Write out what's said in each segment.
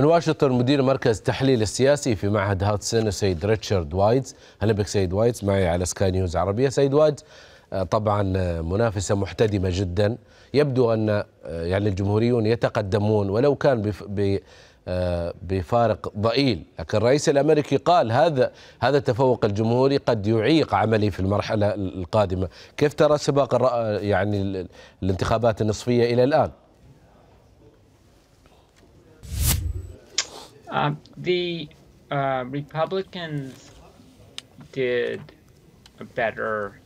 من واشنطن مدير مركز تحليل السياسي في معهد هاتسن السيد ريتشارد وايدز هلا بك سيد وايدز معي على سكاي نيوز عربية سيد وايدز آه، طبعا آه، منافسة محتدمة جدا يبدو أن آه، يعني الجمهوريون يتقدمون ولو كان بفارق ضئيل لكن الرئيس الأمريكي قال هذا هذا التفوق الجمهوري قد يعيق عملي في المرحلة القادمة كيف ترى سباق يعني الانتخابات النصفية إلى الآن؟ Um, the uh, Republicans did better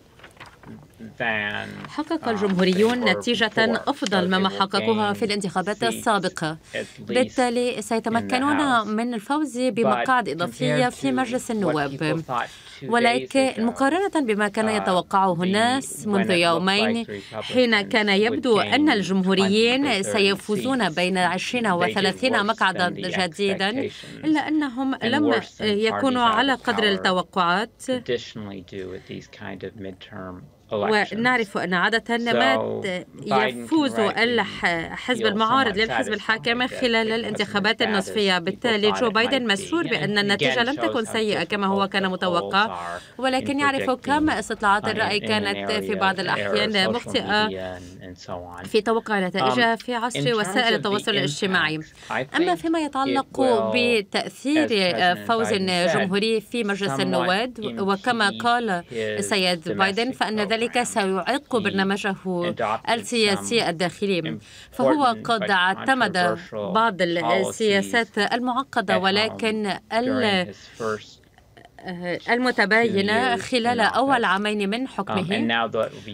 حقق um, الجمهوريون نتيجة أفضل مما حققوها في الانتخابات السابقة بالتالي سيتمكنون من الفوز بمقاعد إضافية في مجلس النواب ولكن مقارنة بما كان uh, يتوقعه الناس منذ يومين حين كان يبدو أن الجمهوريين سيفوزون بين 20 و 30 مقعدا جديدا إلا أنهم لم يكونوا على قدر التوقعات ونعرف أن عادة ما يفوز حزب المعارض للحزب الحاكم خلال الانتخابات النصفية بالتالي جو بايدن مسرور بأن النتيجة لم تكن سيئة كما هو كان متوقع ولكن يعرف كم استطلاعات الرأي كانت في بعض الأحيان مخطئة في توقع نتائجها um, في عصر وسائل التواصل الاجتماعي أما فيما يتعلق بتأثير فوز جمهوري في مجلس النواب وكما قال السيد بايدن فإن ذلك ذلك سيعيق برنامجه السياسي الداخلي فهو قد اعتمد بعض السياسات المعقدة ولكن آه، المتباينة يعني خلال أول عامين من آه، حكمه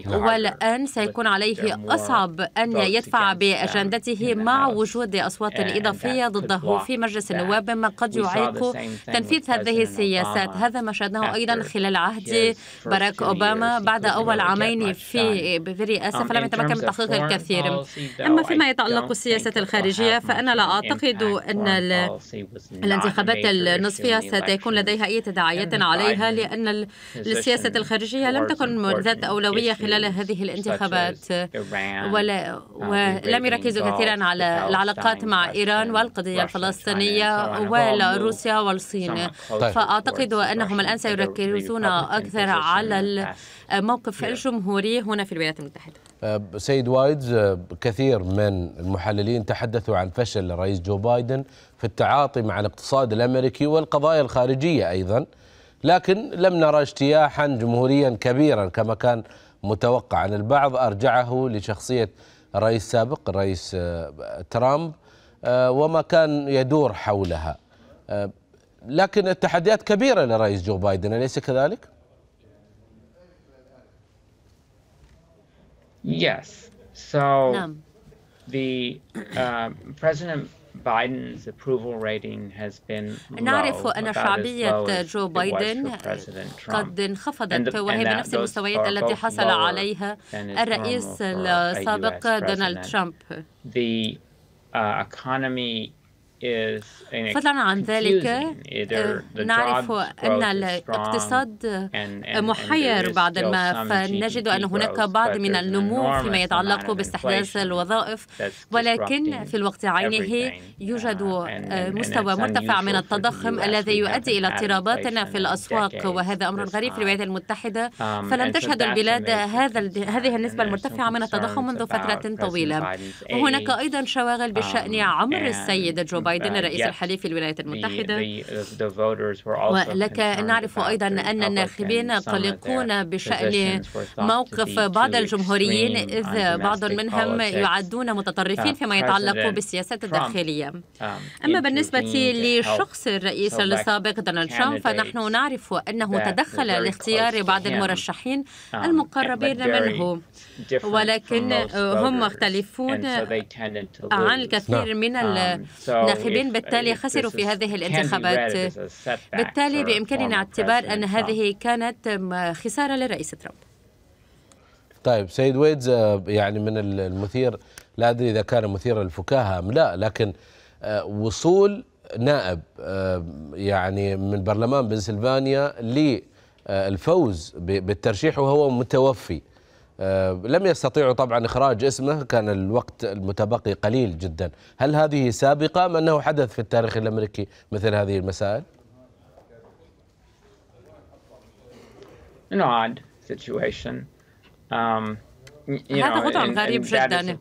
والآن سيكون عليه أصعب أن يدفع بأجندته مع وجود أصوات إضافية ضده في مجلس النواب مما قد يعيق تنفيذ هذه السياسات هذا ما شاهدناه أيضا خلال عهد باراك أوباما بعد أول عامين في برئاسة um, فلم يتمكن من تحقيق الكثير أما فيما يتعلق بالسياسة الخارجية فأنا لا أعتقد أن الانتخابات النصفية ستكون لديها أي تداعي مدعية عليها لأن السياسة الخارجية لم تكن ذات أولوية خلال هذه الانتخابات ولا uh, ولم يركزوا كثيرا على العلاقات مع إيران والقضية الفلسطينية وروسيا والصين طيب. فأعتقد أنهم الآن سيركزون أكثر على الموقف الجمهوري هنا في الولايات المتحدة آه، سيد وايدز آه، كثير من المحللين تحدثوا عن فشل الرئيس جو بايدن في التعاطي مع الاقتصاد الامريكي والقضايا الخارجيه ايضا لكن لم نرى اجتياحا جمهوريا كبيرا كما كان متوقع عن البعض ارجعه لشخصيه الرئيس السابق الرئيس آه، ترامب وما كان يدور حولها لكن التحديات كبيره للرئيس جو بايدن اليس كذلك؟ Yes. So Num. the um, President Biden's approval rating has been نعرف أن شعبية جو بايدن قد انخفضت وهي بنفس المستويات التي حصل عليها الرئيس السابق دونالد ترامب. The uh, economy فضلا عن ذلك آه، نعرف أن الاقتصاد محير بعض ما فنجد أن هناك بعض من النمو فيما يتعلق باستحداث الوظائف ولكن في الوقت عينه uh, يوجد آه، مستوى مرتفع من التضخم الذي يؤدي إلى اضطرابات في الأسواق وهذا أمر غريب في الولايات المتحدة um, فلم تشهد البلاد هذا هذه النسبة المرتفعة من التضخم منذ فترة طويلة وهناك أيضا شواغل بشأن um, عمر السيد جو بايدن الرئيس آه، في الولايات المتحدة uh, ولك أن نعرف أيضا أن الناخبين قلقون بشأن موقف بعض الجمهوريين إذ بعض منهم يعدون متطرفين uh, فيما يتعلق بالسياسات الداخلية um, أما بالنسبة لشخص الرئيس السابق دونالد ترامب فنحن نعرف أنه تدخل لاختيار بعض المرشحين um, المقربين منه ولكن هم مختلفون عن الكثير من um, الناخبين الناخبين بالتالي خسروا في هذه الانتخابات بالتالي بإمكاننا اعتبار أن هذه كانت خسارة للرئيس ترامب طيب سيد ويدز آه، يعني من المثير لا أدري إذا كان مثير الفكاهة أم لا لكن آه، وصول نائب آه، يعني من برلمان بنسلفانيا للفوز بالترشيح وهو متوفي آه، لم يستطيعوا طبعا إخراج اسمه كان الوقت المتبقي قليل جدا هل هذه سابقة أم أنه حدث في التاريخ الأمريكي مثل هذه المسائل؟ An odd situation. Um, هذا وضع غريب جدا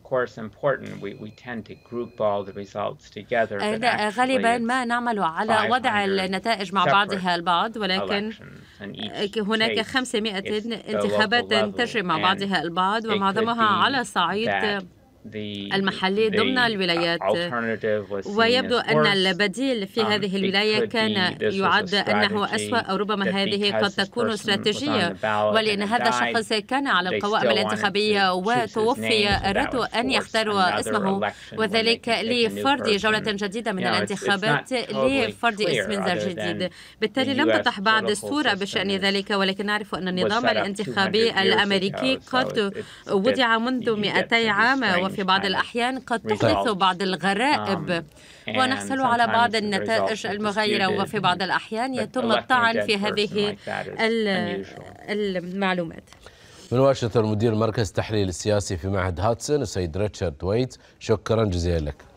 غالبا ما نعمل على وضع النتائج مع بعضها البعض ولكن هناك 500 انتخابات تجري مع بعضها البعض ومعظمها على صعيد المحلي ضمن الولايات ويبدو أن البديل في um, هذه الولاية كان يعد أنه أسوأ أو ربما هذه قد تكون استراتيجية ولأن هذا الشخص كان على القوائم الانتخابية وتوفي أردوا أن يختاروا اسمه وذلك لفرض جولة جديدة من الانتخابات لفرض اسم جديد بالتالي لم تطح بعد الصورة بشأن ذلك ولكن نعرف أن النظام الانتخابي الأمريكي قد وضع منذ 200 عام وفي في بعض الأحيان قد تحدث بعض الغرائب نعم. ونحصل على بعض النتائج المغايرة وفي بعض الأحيان يتم الطعن في هذه المعلومات من واشنطن مدير مركز التحليل السياسي في معهد هاتسون السيد ريتشارد ويت شكرا جزيلا لك